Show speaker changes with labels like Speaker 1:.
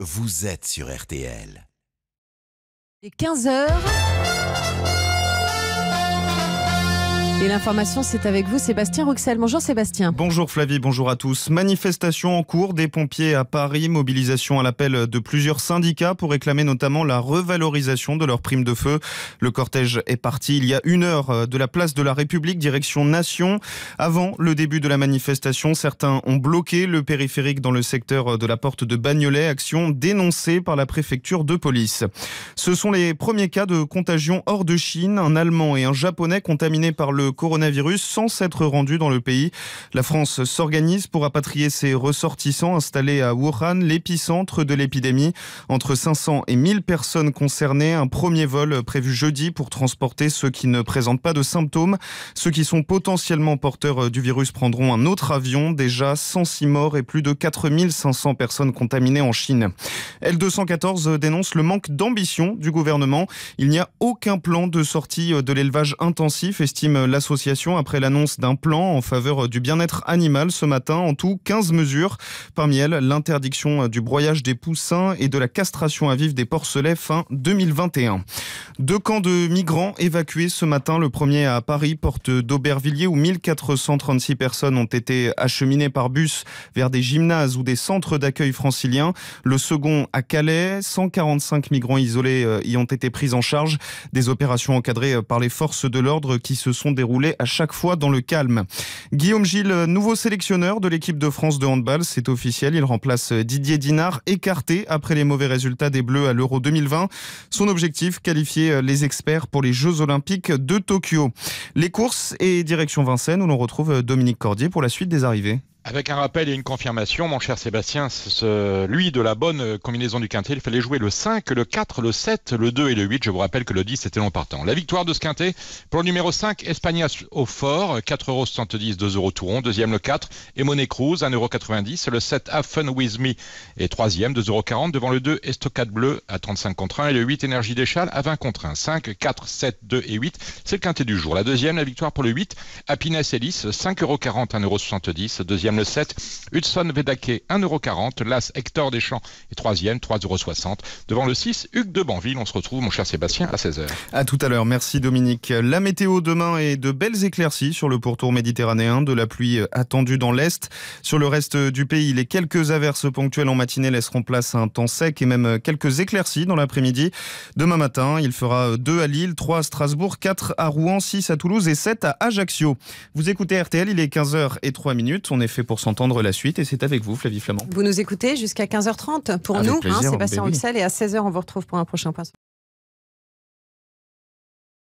Speaker 1: Vous êtes sur RTL. les 15 heures. Et l'information, c'est avec vous, Sébastien Rouxel. Bonjour Sébastien. Bonjour Flavie, bonjour à tous. Manifestation en cours des pompiers à Paris, mobilisation à l'appel de plusieurs syndicats pour réclamer notamment la revalorisation de leurs primes de feu. Le cortège est parti il y a une heure euh, de la place de la République, direction Nation. Avant le début de la manifestation, certains ont bloqué le périphérique dans le secteur euh, de la porte de Bagnolet, action dénoncée par la préfecture de police. Ce sont les premiers cas de contagion hors de Chine. Un Allemand et un Japonais contaminés par le coronavirus sans s'être rendu dans le pays. La France s'organise pour rapatrier ses ressortissants installés à Wuhan, l'épicentre de l'épidémie. Entre 500 et 1000 personnes concernées, un premier vol prévu jeudi pour transporter ceux qui ne présentent pas de symptômes. Ceux qui sont potentiellement porteurs du virus prendront un autre avion. Déjà 106 morts et plus de 4500 personnes contaminées en Chine. L214 dénonce le manque d'ambition du gouvernement. Il n'y a aucun plan de sortie de l'élevage intensif, estime la association après l'annonce d'un plan en faveur du bien-être animal ce matin. En tout, 15 mesures. Parmi elles, l'interdiction du broyage des poussins et de la castration à vif des porcelets fin 2021. Deux camps de migrants évacués ce matin. Le premier à Paris, porte d'Aubervilliers, où 1436 personnes ont été acheminées par bus vers des gymnases ou des centres d'accueil franciliens. Le second à Calais, 145 migrants isolés euh, y ont été pris en charge. Des opérations encadrées euh, par les forces de l'ordre qui se sont déroulées déroulé à chaque fois dans le calme. Guillaume Gilles, nouveau sélectionneur de l'équipe de France de handball, c'est officiel. Il remplace Didier Dinard, écarté après les mauvais résultats des Bleus à l'Euro 2020. Son objectif, qualifier les experts pour les Jeux Olympiques de Tokyo. Les courses et direction Vincennes où l'on retrouve Dominique Cordier pour la suite des arrivées.
Speaker 2: Avec un rappel et une confirmation, mon cher Sébastien, ce, lui, de la bonne euh, combinaison du quintet, il fallait jouer le 5, le 4, le 7, le 2 et le 8. Je vous rappelle que le 10 était non partant. La victoire de ce quintet pour le numéro 5, Espagnas au fort, 4,70€, 2€ Touron. Deuxième, le 4, et Monet Cruz, 1,90€. Le 7, Have Fun With Me, et troisième, 2,40€. Devant le 2, Estocade Bleu, à 35 contre 1. Et le 8, Énergie d'Échal, à 20 contre 1. 5, 4, 7, 2 et 8. C'est le quintet du jour. La deuxième, la victoire pour le 8, Happiness Ellis, 5,40€, 1,70€. Deuxième, le 7. Hudson Vedake, 1,40€. L'As Hector Deschamps est troisième, 3,60€. Devant le 6, Hugues de Banville. On se retrouve, mon cher Sébastien, à 16h.
Speaker 1: À tout à l'heure. Merci Dominique. La météo demain est de belles éclaircies sur le pourtour méditerranéen, de la pluie euh, attendue dans l'Est. Sur le reste euh, du pays, les quelques averses ponctuelles en matinée laisseront place à un temps sec et même euh, quelques éclaircies dans l'après-midi. Demain matin, il fera 2 à Lille, 3 à Strasbourg, 4 à Rouen, 6 à Toulouse et 7 à Ajaccio. Vous écoutez RTL, il est 15h et 3 minutes. On est fait pour s'entendre la suite. Et c'est avec vous, Flavie Flamand. Vous nous écoutez jusqu'à 15h30 pour nous, hein, Sébastien ben Roussel, Et à
Speaker 2: 16h, on vous retrouve pour un prochain point.